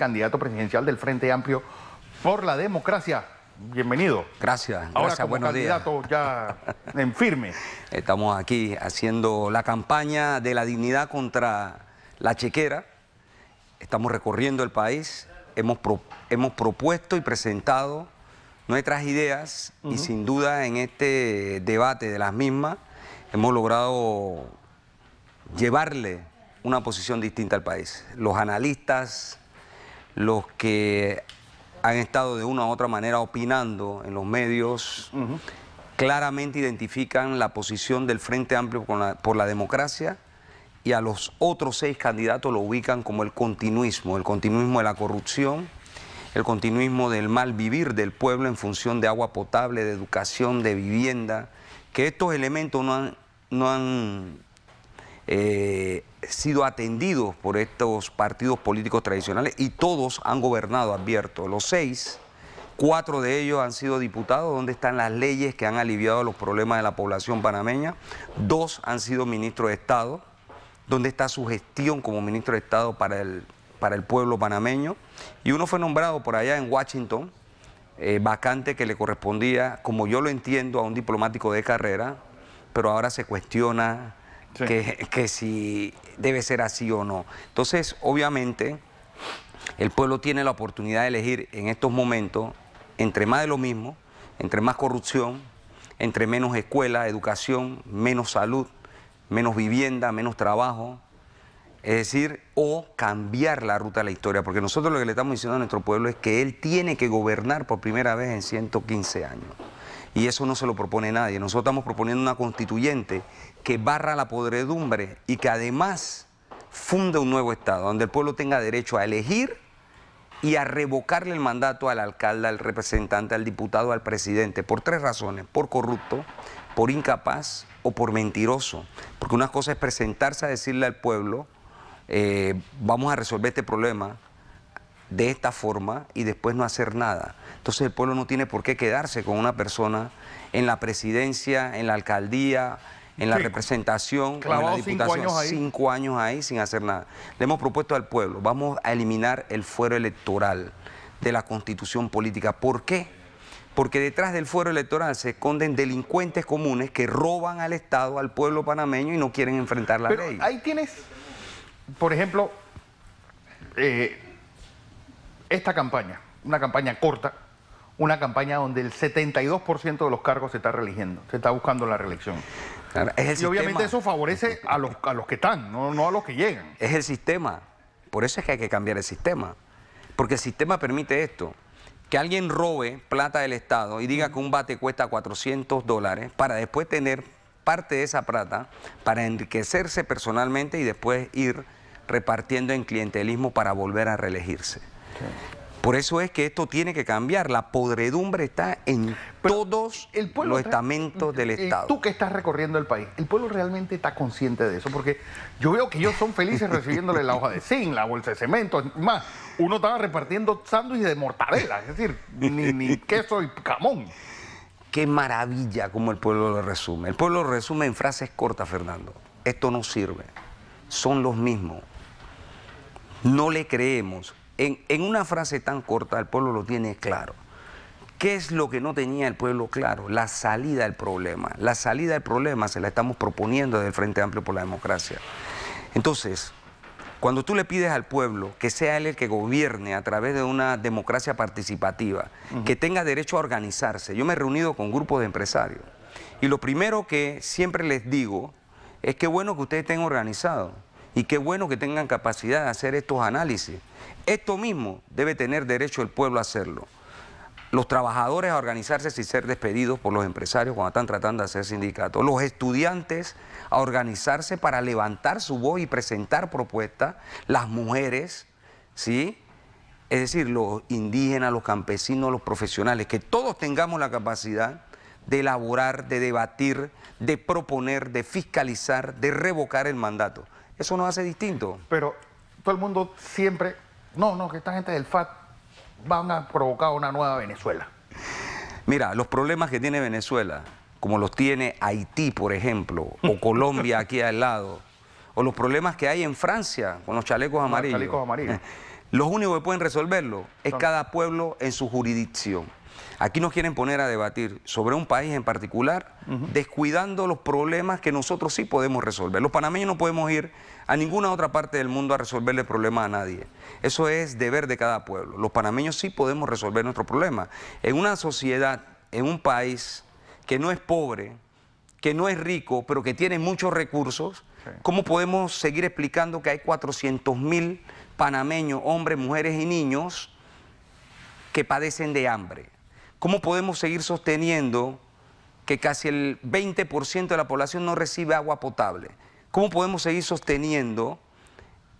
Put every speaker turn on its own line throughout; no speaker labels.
candidato presidencial del Frente Amplio por la Democracia. Bienvenido. Gracias. Ahora gracias, como candidato ya
en firme. Estamos aquí haciendo la campaña de la dignidad contra la chequera. Estamos recorriendo el país. Hemos, propuesto y presentado nuestras ideas y sin duda en este debate de las mismas hemos logrado llevarle una posición distinta al país. Los analistas, los que han estado de una u otra manera opinando en los medios, claramente identifican la posición del Frente Amplio por la, democracia y a los otros seis candidatos lo ubican como el continuismo, el continuismo de la corrupción, el continuismo del mal vivir del pueblo en función de agua potable, de educación, de vivienda, que estos elementos no han eh, sido atendidos por estos partidos políticos tradicionales y todos han gobernado, abierto los seis, cuatro de ellos han sido diputados, donde están las leyes que han aliviado los problemas de la población panameña, dos han sido ministros de Estado, donde está su gestión como ministro de Estado para el, para el pueblo panameño, y uno fue nombrado por allá en Washington, eh, vacante que le correspondía, como yo lo entiendo, a un diplomático de carrera, pero ahora se cuestiona que, si debe ser así o no. Entonces, obviamente, el pueblo tiene la oportunidad de elegir en estos momentos entre más de lo mismo, entre más corrupción, entre menos escuela, educación, menos salud, menos vivienda, menos trabajo, es decir, o cambiar la ruta de la historia, porque nosotros lo que le estamos diciendo a nuestro pueblo es que él tiene que gobernar por primera vez en 115 años. Y eso no se lo propone nadie. Nosotros estamos proponiendo una constituyente que barra la podredumbre y que además funde un nuevo Estado, donde el pueblo tenga derecho a elegir y a revocarle el mandato al alcalde, al representante, al diputado, al presidente, por tres razones, por corrupto, por incapaz o por mentiroso. Porque una cosa es presentarse a decirle al pueblo, eh, vamos a resolver este problema de esta forma y después no hacer nada. Entonces el pueblo no tiene por qué quedarse con una persona en la presidencia, en la alcaldía, en la representación, en la diputación, cinco años, ahí sin hacer nada. Le hemos propuesto al pueblo, vamos a eliminar el fuero electoral de la constitución política. ¿Por qué? Porque detrás del fuero electoral se esconden delincuentes comunes que roban al Estado, al pueblo panameño y no quieren enfrentar la Pero ley. Ahí
tienes, por ejemplo, eh, esta campaña, una campaña corta, una campaña donde el 72% de los cargos se está reeligiendo, se está buscando la reelección y obviamente eso favorece a
los, los que están, no, a los que llegan. Es el sistema. Por eso es que hay que cambiar el sistema. Porque el sistema permite esto. Que alguien robe plata del Estado y diga que un bate cuesta 400 dólares para después tener parte de esa plata para enriquecerse personalmente y después ir repartiendo en clientelismo para volver a reelegirse. Por eso es que esto tiene que cambiar. La podredumbre está en todos los estamentos del Estado. Tú
que estás recorriendo el país, ¿el pueblo realmente está consciente de eso? Porque yo veo que ellos son felices recibiéndole la hoja de zinc, la bolsa de cemento. Más, uno
estaba repartiendo sándwiches de mortadela, es decir, ni, ni queso y camón. Qué maravilla como el pueblo lo resume. El pueblo lo resume en frases cortas, Fernando. Esto no sirve. Son los mismos. No le creemos en, una frase tan corta el pueblo lo tiene claro. ¿Qué es lo que no tenía el pueblo claro? La salida del problema. La salida del problema se la estamos proponiendo desde el Frente Amplio por la Democracia. Entonces, cuando tú le pides al pueblo que sea él el que gobierne a través de una democracia participativa, que tenga derecho a organizarse, yo me he reunido con grupos de empresarios y lo primero que siempre les digo es que bueno que ustedes estén organizados y qué bueno que tengan capacidad de hacer estos análisis. Esto mismo debe tener derecho el pueblo a hacerlo. Los trabajadores a organizarse sin ser despedidos por los empresarios cuando están tratando de hacer sindicatos. Los estudiantes a organizarse para levantar su voz y presentar propuestas. Las mujeres, ¿sí? Es decir, los indígenas, los campesinos, los profesionales, que todos tengamos la capacidad de elaborar, de debatir, de proponer, de fiscalizar, de revocar el mandato eso nos hace distinto.
Pero todo el mundo siempre, no, no, que esta gente del FAT van a provocar una nueva Venezuela.
Mira, los problemas que tiene Venezuela, como los tiene Haití, por ejemplo, o Colombia aquí al lado, o los problemas que hay en Francia con los chalecos amarillos. Los chalecos amarillos. Los únicos que pueden resolverlo es cada pueblo en su jurisdicción. Aquí nos quieren poner a debatir sobre un país en particular, descuidando los problemas que nosotros sí podemos resolver. Los panameños no podemos ir a ninguna otra parte del mundo a resolverle problemas a nadie. Eso es deber de cada pueblo. Los panameños sí podemos resolver nuestro problema. En una sociedad, en un país que no es pobre, que no es rico, pero que tiene muchos recursos, ¿cómo podemos seguir explicando que hay 400.000 mil panameños, hombres, mujeres y niños que padecen de hambre? ¿Cómo podemos seguir sosteniendo que casi el 20% de la población no recibe agua potable? ¿Cómo podemos seguir sosteniendo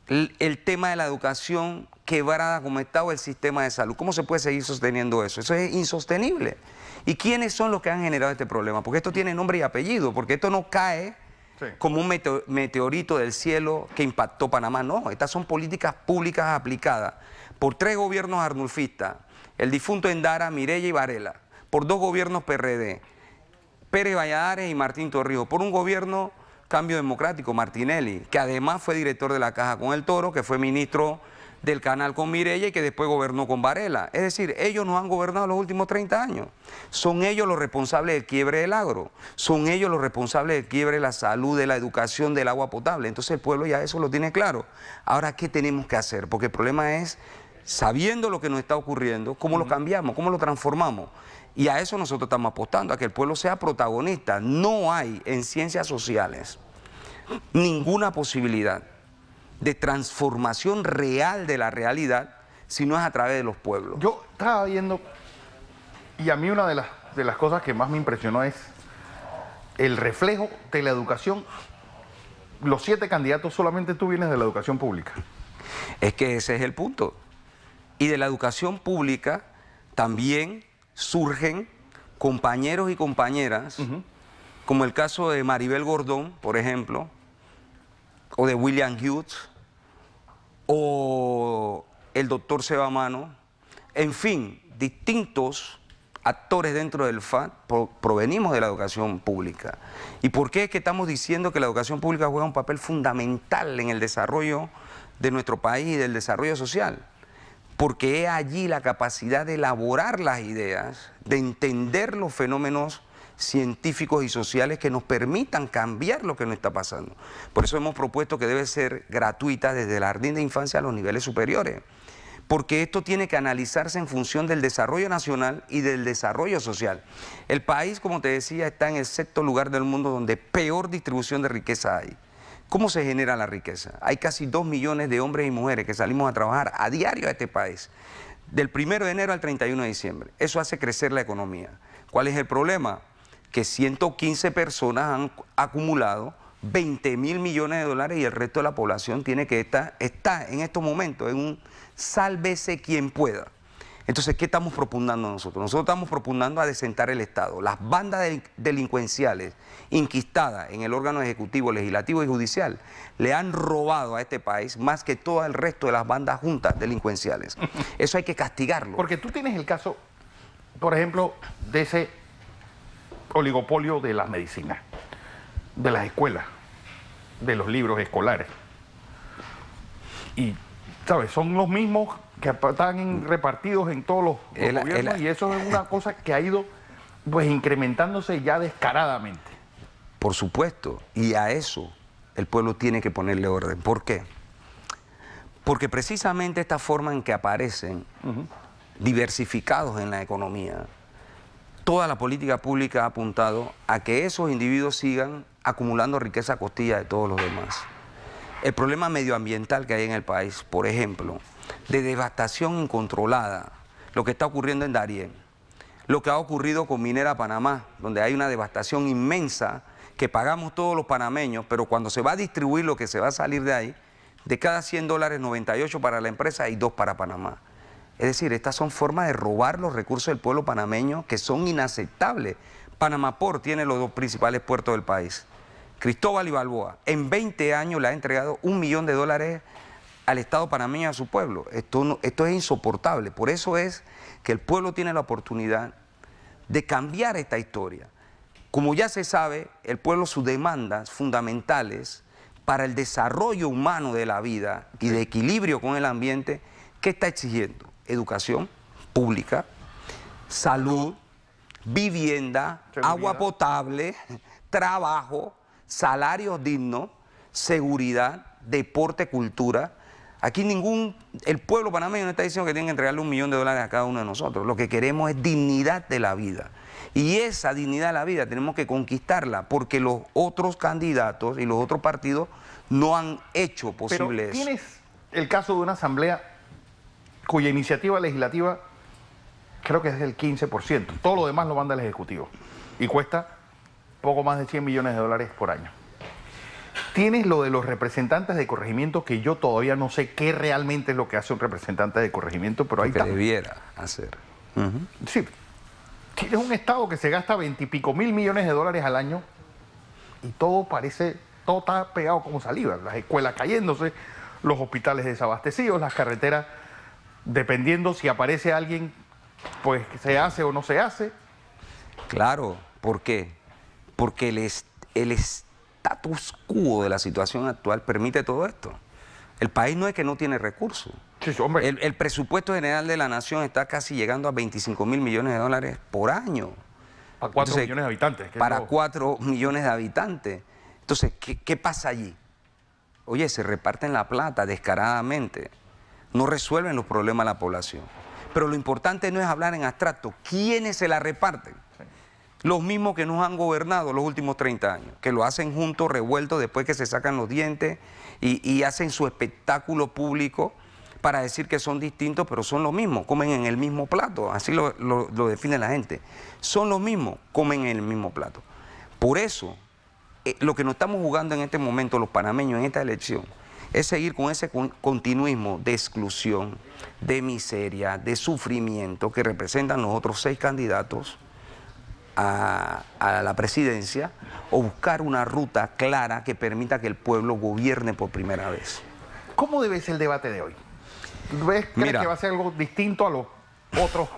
el, tema de la educación quebrada como estado el sistema de salud? ¿Cómo se puede seguir sosteniendo eso? Eso es insostenible. ¿Y quiénes son los que han generado este problema? Porque esto tiene nombre y apellido, porque esto no cae como un meteorito del cielo que impactó Panamá. No, estas son políticas públicas aplicadas por tres gobiernos arnulfistas el difunto Endara, Mireya y Varela, por dos gobiernos PRD, Pérez Valladares y Martín Torrijos, por un gobierno Cambio Democrático, Martinelli, que además fue director de la Caja con el Toro, que fue ministro del canal con Mireya y que después gobernó con Varela. Es decir, ellos nos han gobernado los últimos 30 años. Son ellos los responsables del quiebre del agro, son ellos los responsables del quiebre de la salud, de la educación, del agua potable. Entonces el pueblo ya eso lo tiene claro. Ahora, ¿qué tenemos que hacer? Porque el problema es sabiendo lo que nos está ocurriendo, cómo lo cambiamos, cómo lo transformamos. Y a eso nosotros estamos apostando, a que el pueblo sea protagonista. No hay en ciencias sociales ninguna posibilidad de transformación real de la realidad si no es a través de los pueblos. Yo estaba viendo, y a mí una de las, de las cosas
que más me impresionó es el reflejo de la educación.
Los siete candidatos solamente tú vienes de la educación pública. Es que ese es el punto y de la educación pública también surgen compañeros y compañeras, como el caso de Maribel Gordón, por ejemplo, o de William Hughes, o el doctor Sebamano, en fin, distintos actores dentro del FAT provenimos de la educación pública. ¿Y por qué es que estamos diciendo que la educación pública juega un papel fundamental en el desarrollo de nuestro país y del desarrollo social? porque es allí la capacidad de elaborar las ideas, de entender los fenómenos científicos y sociales que nos permitan cambiar lo que nos está pasando. Por eso hemos propuesto que debe ser gratuita desde el jardín de infancia a los niveles superiores, porque esto tiene que analizarse en función del desarrollo nacional y del desarrollo social. El país, como te decía, está en el sexto lugar del mundo donde peor distribución de riqueza hay. ¿Cómo se genera la riqueza? Hay casi dos millones de hombres y mujeres que salimos a trabajar a diario a este país, del 1 de enero al 31 de diciembre. Eso hace crecer la economía. ¿Cuál es el problema? Que 115 personas han acumulado 20 mil millones de dólares y el resto de la población tiene que estar, está en estos momentos en un sálvese quien pueda. Entonces, ¿qué estamos propugnando nosotros? Nosotros estamos propugnando a desentar el Estado. Las bandas delincuenciales inquistadas en el órgano ejecutivo, legislativo y judicial le han robado a este país más que todo el resto de las bandas juntas delincuenciales. Eso hay que castigarlo. Porque tú tienes el caso, por ejemplo, de ese
oligopolio de las medicinas, de las escuelas, de los libros escolares. Y, ¿sabes? Son los mismos que están mm. repartidos en todos los, gobiernos y eso es una cosa que ha ido pues incrementándose ya descaradamente.
Por supuesto, y a eso el pueblo tiene que ponerle orden. ¿Por qué? Porque precisamente esta forma en que aparecen diversificados en la economía, toda la política pública ha apuntado a que esos individuos sigan acumulando riqueza a costilla de todos los demás. El problema medioambiental que hay en el país, por ejemplo, de devastación incontrolada, lo que está ocurriendo en Darien, lo que ha ocurrido con Minera Panamá, donde hay una devastación inmensa que pagamos todos los panameños, pero cuando se va a distribuir lo que se va a salir de ahí, de cada 100 dólares, 98 para la empresa y 2 para Panamá. Es decir, estas son formas de robar los recursos del pueblo panameño que son inaceptables. Panamá Port tiene los dos principales puertos del país. Cristóbal y Balboa, en 20 años le ha entregado un millón de dólares al Estado panameño, a su pueblo. Esto, esto es insoportable. Por eso es que el pueblo tiene la oportunidad de cambiar esta historia. Como ya se sabe, el pueblo sus demandas fundamentales para el desarrollo humano de la vida y de equilibrio con el ambiente, ¿qué está exigiendo? Educación pública, salud, vivienda, agua potable, trabajo, salarios dignos, seguridad, deporte, cultura, Aquí ningún, el pueblo panameño no está diciendo que tienen que entregarle un millón de dólares a cada uno de nosotros. Lo que queremos es dignidad de la vida. Y esa dignidad de la vida tenemos que conquistarla porque los otros candidatos y los otros partidos no han hecho posible Pero ¿tienes el caso de una asamblea cuya
iniciativa legislativa creo que es del 15%. Todo lo demás lo manda el Ejecutivo y cuesta poco más de 100 millones de dólares por año. Tienes lo de los representantes de corregimiento, que yo todavía no sé qué realmente es lo que hace un representante de corregimiento,
pero hay está. Que debiera hacer.
Sí. Tienes un Estado que se gasta veintipico mil millones de dólares al año y todo parece, todo está pegado como saliva. Las escuelas cayéndose, los hospitales desabastecidos, las carreteras, dependiendo si aparece alguien, pues se hace o no se hace. Claro,
¿por qué? Porque el, el Estado status quo de la situación actual permite todo esto. El país no es que no tiene recursos. el, presupuesto general de la nación está casi llegando a 25 mil millones de dólares por año. Para 4 millones de habitantes. Para 4 millones de habitantes. Entonces, ¿qué, ¿qué pasa allí? Oye, se reparten la plata descaradamente. No resuelven los problemas de la población. Pero lo importante no es hablar en abstracto. ¿Quiénes se la reparten? Los mismos que nos han gobernado los últimos 30 años, que lo hacen juntos, revueltos, después que se sacan los dientes y, hacen su espectáculo público para decir que son distintos, pero son los mismos, comen en el mismo plato, así lo, define la gente. Son los mismos, comen en el mismo plato. Por eso, eh, lo que nos estamos jugando en este momento los panameños en esta elección es seguir con ese continuismo de exclusión, de miseria, de sufrimiento que representan los otros seis candidatos a, la presidencia o buscar una ruta clara que permita que el pueblo gobierne por primera vez.
¿Cómo debe ser el debate de hoy? ¿Ves, que va a ser algo distinto a los otros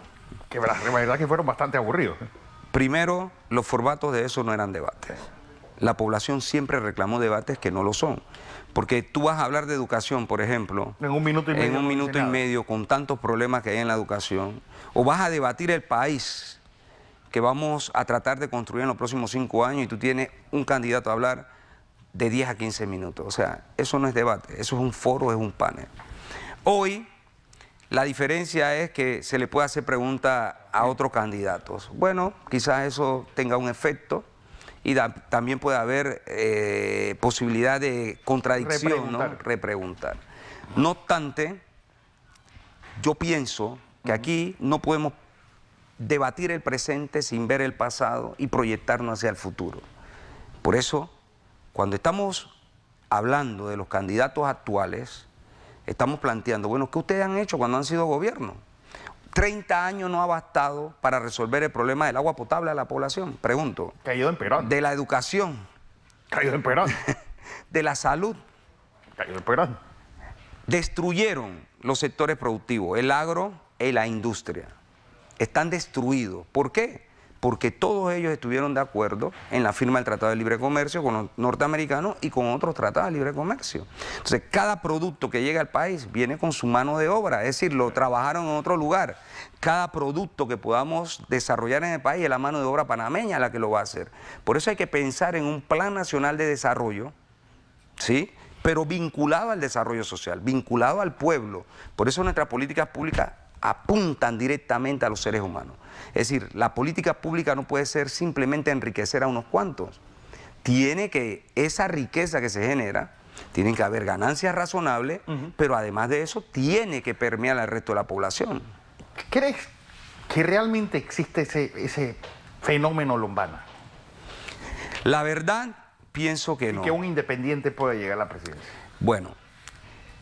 que la verdad que fueron
bastante aburridos? Primero, los formatos de eso no eran debates. La población siempre reclamó debates que no lo son. Porque tú vas a hablar de educación, por ejemplo,
en un minuto en un minuto y
medio con tantos problemas que hay en la educación, o vas a debatir el país que vamos a tratar de construir en los próximos cinco años y tú tienes un candidato a hablar de 10 a 15 minutos. O sea, eso no es debate, eso es un foro, es un panel. Hoy la diferencia es que se le puede hacer pregunta a otros candidatos. Bueno, quizás eso tenga un efecto y también puede haber eh, posibilidad de contradicción, ¿no? Repreguntar. No obstante, yo pienso que aquí no podemos debatir el presente sin ver el pasado y proyectarnos hacia el futuro. Por eso, cuando estamos hablando de los candidatos actuales, estamos planteando, bueno, ¿qué ustedes han hecho cuando han sido gobierno? 30 años no ha bastado para resolver el problema del agua potable a la población, pregunto. Caído en Perón. De la educación. Caído en Perón. de la salud. Caído en Perón. Destruyeron los sectores productivos, el agro y la industria están destruidos. ¿Por qué? Porque todos ellos estuvieron de acuerdo en la firma del Tratado de Libre Comercio con los norteamericanos y con otros tratados de libre comercio. Entonces, cada producto que llega al país viene con su mano de obra, es decir, lo trabajaron en otro lugar. Cada producto que podamos desarrollar en el país es la mano de obra panameña la que lo va a hacer. Por eso hay que pensar en un plan nacional de desarrollo, ¿sí? pero vinculado al desarrollo social, vinculado al pueblo. Por eso nuestras políticas públicas apuntan directamente a los seres humanos. Es decir, la política pública no puede ser simplemente enriquecer a unos cuantos. Tiene que, esa riqueza que se genera, tienen que haber ganancias razonables, pero además de eso, tiene que permear al resto de la población. ¿Crees que realmente existe
ese,
fenómeno lombana? La verdad, pienso que no. Que un
independiente pueda llegar a la presidencia.
Bueno,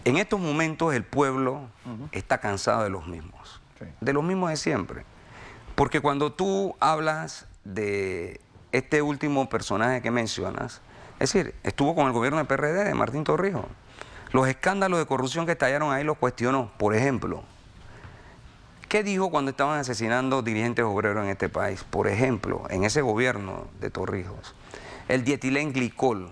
en estos momentos el pueblo está cansado de los mismos, de los mismos de siempre. Porque cuando tú hablas de este último personaje que mencionas, es decir, estuvo con el gobierno de PRD, de Martín Torrijos. Los escándalos de corrupción que estallaron ahí los cuestionó, por ejemplo. ¿Qué dijo cuando estaban asesinando dirigentes obreros en este país? Por ejemplo, en ese gobierno de Torrijos. El dietilén Glicol,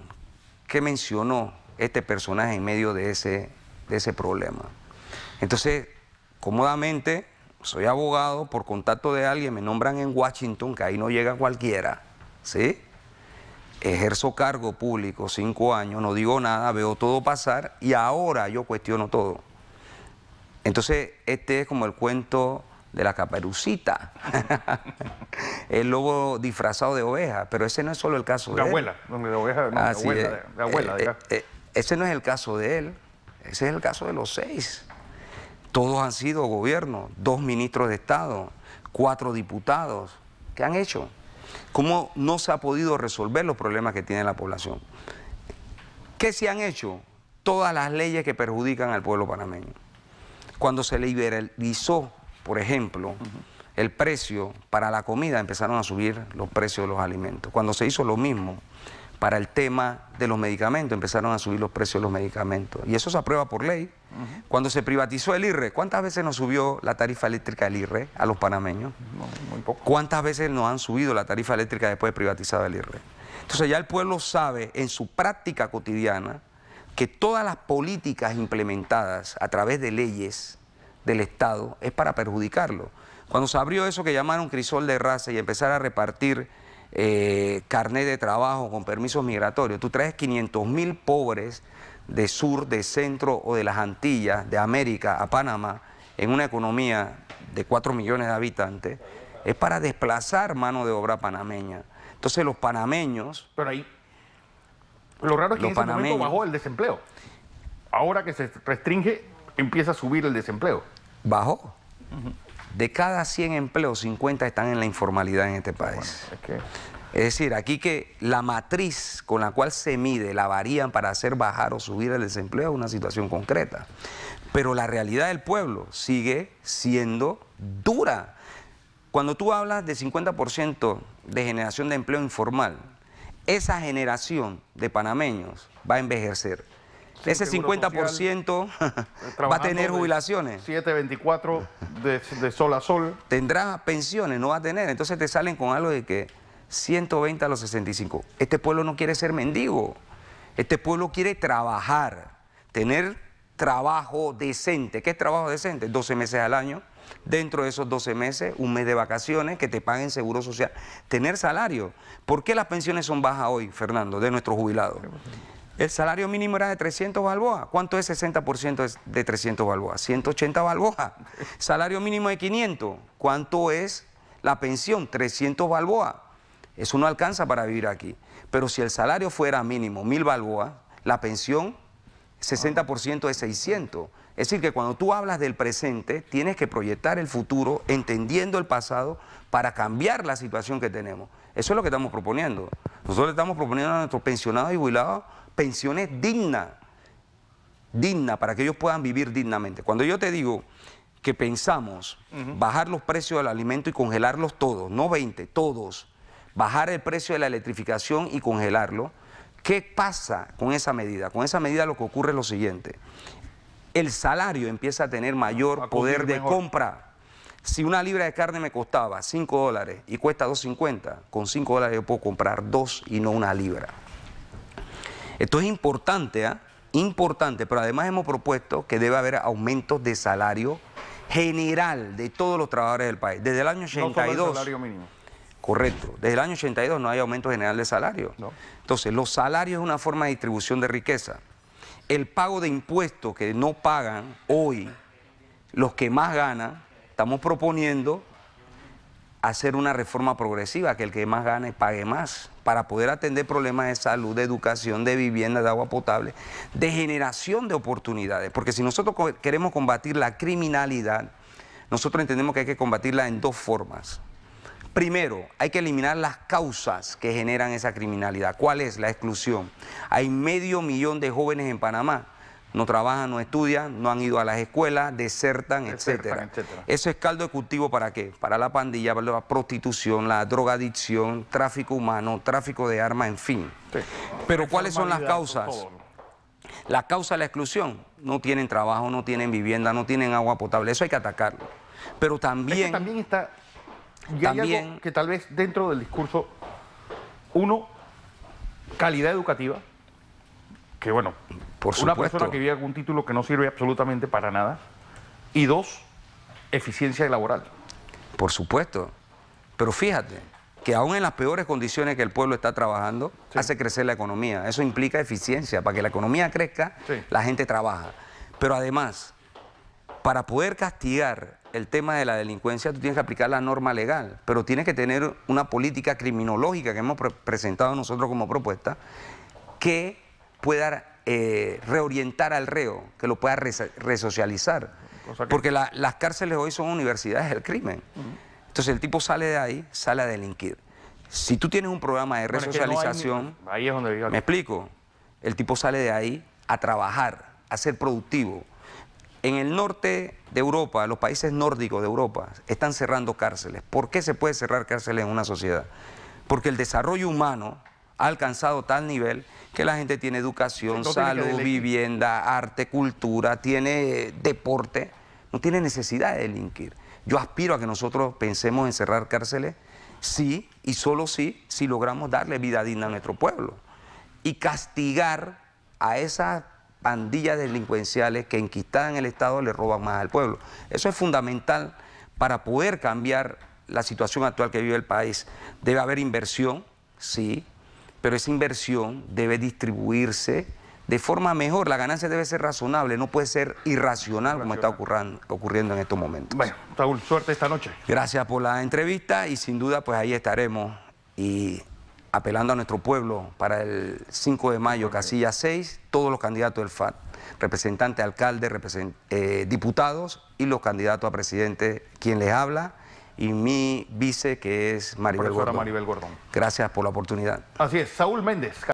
¿qué mencionó este personaje en medio de ese de ese problema. Entonces, cómodamente, soy abogado, por contacto de alguien me nombran en Washington, que ahí no llega cualquiera, ¿sí? Ejerzo cargo público cinco años, no digo nada, veo todo pasar y ahora yo cuestiono todo. Entonces, este es como el cuento de la caperucita, el lobo disfrazado de oveja, pero ese no es solo el caso de, de abuela,
él. De abuela, eh, de, abuela, eh, de, eh, abuela
ese no es el caso de él. Ese es el caso de los seis. Todos han sido gobierno, dos ministros de Estado, cuatro diputados. ¿Qué han hecho? ¿Cómo no se ha podido resolver los problemas que tiene la población? ¿Qué se han hecho? Todas las leyes que perjudican al pueblo panameño. Cuando se liberalizó, por ejemplo, el precio para la comida, empezaron a subir los precios de los alimentos. Cuando se hizo lo mismo para el tema de los medicamentos. Empezaron a subir los precios de los medicamentos. Y eso se aprueba por ley. Cuando se privatizó el IRRE, ¿cuántas veces nos subió la tarifa eléctrica del IRRE a los panameños? muy poco. ¿Cuántas veces nos han subido la tarifa eléctrica después de privatizado el IRRE? Entonces ya el pueblo sabe en su práctica cotidiana que todas las políticas implementadas a través de leyes del Estado es para perjudicarlo. Cuando se abrió eso que llamaron crisol de raza y empezar a repartir eh, carnet de trabajo con permisos migratorios, tú traes 500 mil pobres de sur, de centro o de las Antillas, de América a Panamá, en una economía de 4 millones de habitantes, es para desplazar mano de obra panameña. Entonces los panameños...
Pero ahí, lo raro es que en ese bajó el desempleo. Ahora que se restringe, empieza a subir el desempleo.
Bajó. De cada 100 empleos, 50 están en la informalidad en este país. Es decir, aquí que la matriz con la cual se mide, la varían para hacer bajar o subir el desempleo es una situación concreta. Pero la realidad del pueblo sigue siendo dura. Cuando tú hablas de 50% de generación de empleo informal, esa generación de panameños va a envejecer ese 50% va a tener jubilaciones. 724 de, de sol a sol. Tendrá pensiones, no va a tener. Entonces te salen con algo de que 120 a los 65. Este pueblo no quiere ser mendigo. Este pueblo quiere trabajar, tener trabajo decente. ¿Qué es trabajo decente? 12 meses al año. Dentro de esos 12 meses, un mes de vacaciones, que te paguen seguro social, tener salario. ¿Por qué las pensiones son bajas hoy, Fernando, de nuestros jubilados? El salario mínimo era de 300 balboas. ¿Cuánto es 60% de 300 balboas? 180 balboas. Salario mínimo de 500. ¿Cuánto es la pensión? 300 balboas. Eso no alcanza para vivir aquí. Pero si el salario fuera mínimo, 1000 balboas, la pensión 60% de 600. Es decir, que cuando tú hablas del presente, tienes que proyectar el futuro entendiendo el pasado para cambiar la situación que tenemos. Eso es lo que estamos proponiendo. Nosotros le estamos proponiendo a nuestros pensionados y jubilados pensiones dignas, digna para que ellos puedan vivir dignamente. Cuando yo te digo que pensamos bajar los precios del alimento y congelarlos todos, no 20, todos, bajar el precio de la electrificación y congelarlo, ¿qué pasa con esa medida? Con esa medida lo que ocurre es lo siguiente, el salario empieza a tener mayor poder de compra. Si una libra de carne me costaba 5 dólares y cuesta 2.50, con 5 dólares yo puedo comprar 2 y no una libra. Esto es importante, ¿ah? importante, pero además hemos propuesto que debe haber aumentos de salario general de todos los trabajadores del país. Desde el año 82... No el salario mínimo. Correcto. Desde el año 82 no hay aumento general de salario. Entonces, los salarios es una forma de distribución de riqueza. El pago de impuestos que no pagan hoy los que más ganan, estamos proponiendo hacer una reforma progresiva, que el que más gane pague más, para poder atender problemas de salud, de educación, de vivienda, de agua potable, de generación de oportunidades. Porque si nosotros queremos combatir la criminalidad, nosotros entendemos que hay que combatirla en dos formas. Primero, hay que eliminar las causas que generan esa criminalidad. ¿Cuál es la exclusión? Hay medio millón de jóvenes en Panamá no trabajan, no estudian, no han ido a las escuelas, desertan, etc. etcétera. Eso es caldo de cultivo para qué? Para la pandilla, para la prostitución, la drogadicción, tráfico humano, tráfico de armas, en fin. Pero ¿cuáles son las causas? La causa de la exclusión, no tienen trabajo, no tienen vivienda, no tienen agua potable, eso hay que atacarlo. Pero también... también está...
que tal vez dentro del discurso, uno, calidad educativa, que bueno, Por una persona que vive con un título que no sirve absolutamente para nada. Y dos,
eficiencia laboral. Por supuesto. Pero fíjate que aún en las peores condiciones que el pueblo está trabajando, hace crecer la economía. Eso implica eficiencia. Para que la economía crezca, la gente trabaja. Pero además, para poder castigar el tema de la delincuencia, tú tienes que aplicar la norma legal, pero tienes que tener una política criminológica que hemos presentado nosotros como propuesta, que pueda eh, reorientar al reo, que lo pueda resocializar. Porque las cárceles hoy son universidades del crimen. Entonces el tipo sale de ahí, sale a delinquir. Si tú tienes un programa de resocialización, me explico, el tipo sale de ahí a trabajar, a ser productivo. En el norte de Europa, los países nórdicos de Europa, están cerrando cárceles. ¿Por qué se puede cerrar cárceles en una sociedad? Porque el desarrollo humano ha alcanzado tal nivel que la gente tiene educación, salud, vivienda, arte, cultura, tiene eh, deporte, no tiene necesidad de delinquir. Yo aspiro a que nosotros pensemos en cerrar cárceles, sí, y solo sí, si logramos darle vida digna a nuestro pueblo y castigar a esas pandillas delincuenciales que enquistadas en el Estado le roban más al pueblo. Eso es fundamental para poder cambiar la situación actual que vive el país. Debe haber inversión, sí, pero esa inversión debe distribuirse de forma mejor. La ganancia debe ser razonable, no puede ser irracional, como está ocurriendo en estos momentos. Bueno,
Raúl, suerte esta noche.
Gracias por la entrevista y sin duda pues ahí estaremos y apelando a nuestro pueblo para el 5 de mayo, casilla 6, todos los candidatos del FAT, representantes, alcaldes, eh, diputados y los candidatos a presidente, quien les habla y mi vice, que es Maribel Profesora Maribel Gordón. Gracias por la oportunidad.
Así es, Saúl Méndez.